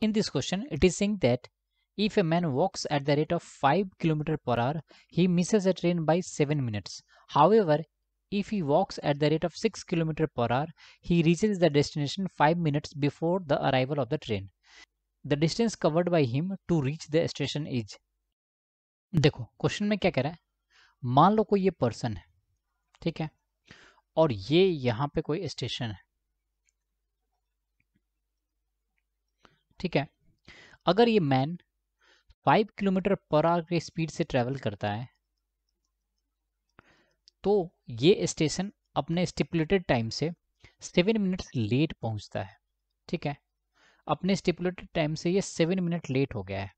In this question, it is saying that if a man walks at the rate of 5 km per hour, he misses a train by 7 minutes. However, if he walks at the rate of 6 km per hour, he reaches the destination 5 minutes before the arrival of the train. The distance covered by him to reach the station is. देखो question में क्या कह रहा है मान लो कोई ये person है ठीक है और ये यहाँ पे कोई स्टेशन है ठीक है अगर ये man five kilometre per hour की स्पीड से ट्रेवल करता है तो ये स्टेशन अपने स्टिपुलेटेड टाइम से सेवन मिनट लेट पहुंचता है ठीक है अपने स्टिपुलेटेड टाइम से ये सेवन मिनट लेट हो गया है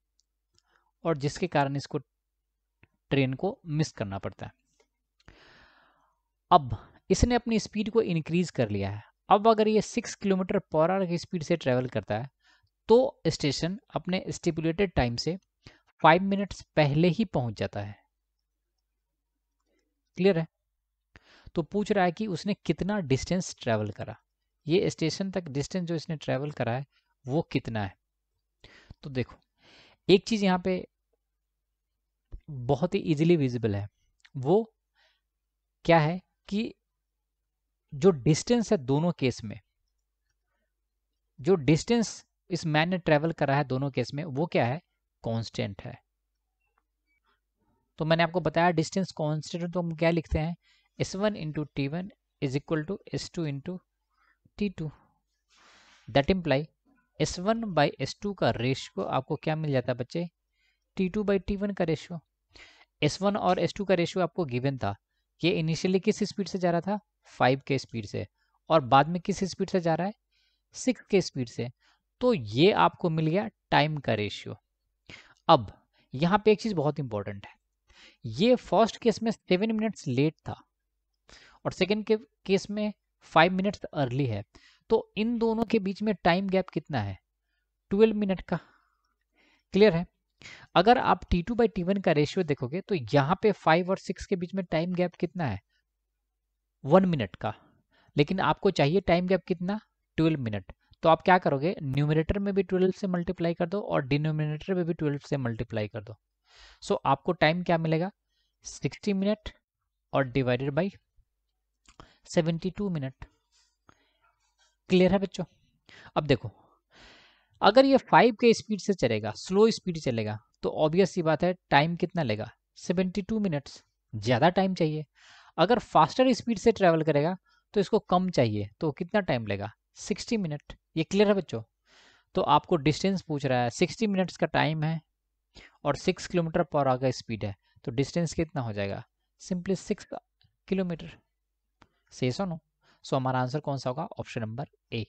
और जिसके कारण इसको ट्रेन को मिस करना पड़ता है अब इसने अपनी स्पीड को इंक्रीज कर लिया है अब अगर ये सिक्स किलोमीटर पर आवर की स्पीड से ट्रेवल करता है तो स्टेशन अपने स्टिपुलेटेड टाइम से फाइव मिनट्स पहले ही पहुंच जाता है क्लियर है तो पूछ रहा है कि उसने कितना डिस्टेंस ट्रेवल करा ये स्टेशन तक डिस्टेंस जो इसने ट्रेवल करा है वो कितना है तो देखो एक चीज़ यहां पे बहुत ही इजीली विजिबल है वो क्या है कि जो डिस्टेंस है दोनों केस में जो डिस्टेंस इस मैन ने ट्रेवल करा है दोनों केस में वो क्या है कॉन्स्टेंट है तो मैंने आपको बताया डिस्टेंस कॉन्स्टेंट तो हम क्या लिखते हैं S one into T one is equal to S two into T two that imply S one by S two का रेशियो आपको क्या मिल जाता है बच्चे T two by T one का रेशियो एस वन और एस टू का रेशियो आपको गिवन था ये इनिशियली किस स्पीड से जा रहा था फाइव के स्पीड से और बाद में किस स्पीड से जा रहा है सिक्स के स्पीड से तो ये आपको मिल गया टाइम का रेशियो अब यहां पे एक चीज़ बहुत इंपॉर्टेंट है ये फर्स्ट केस में सेवन मिनट्स लेट था और सेकेंड के केस में फाइव मिनट्स अर्ली है तो इन दोनों के बीच में टाइम गैप कितना है ट्वेल्व मिनट का क्लियर है अगर आप T two by T one का रेशियो देखोगे तो यहां पे फाइव और सिक्स के बीच में टाइम गैप कितना है वन मिनट का लेकिन आपको चाहिए टाइम गैप कितना ट्वेल्व मिनट तो आप क्या करोगे न्यूमिनेटर में भी ट्वेल्व से मल्टीप्लाई कर दो और डिनोमिनेटर में भी ट्वेल्व से मल्टीप्लाई कर दो सो so, आपको टाइम क्या मिलेगा सिक्सटी मिनट और divided seventy two minute clear है बच्चों अब देखो अगर ये फाइव के स्पीड से चलेगा स्लो स्पीड चलेगा तो ऑब्वियस ही बात है टाइम कितना लेगा सेवेंटी टू मिनट्स ज़्यादा टाइम चाहिए अगर फास्टर स्पीड से ट्रेवल करेगा तो इसको कम चाहिए तो कितना टाइम लेगा सिक्सटी मिनट ये क्लियर है बच्चों तो आपको डिस्टेंस पूछ रहा है सिक्सटी मिनट्स का टाइम है और सिक्स किलोमीटर पर आवर का स्पीड है तो डिस्टेंस कितना हो जाएगा सिंपली सिक्स किलोमीटर से हो नो सो हमारा आंसर कौन सा होगा ऑप्शन नंबर ए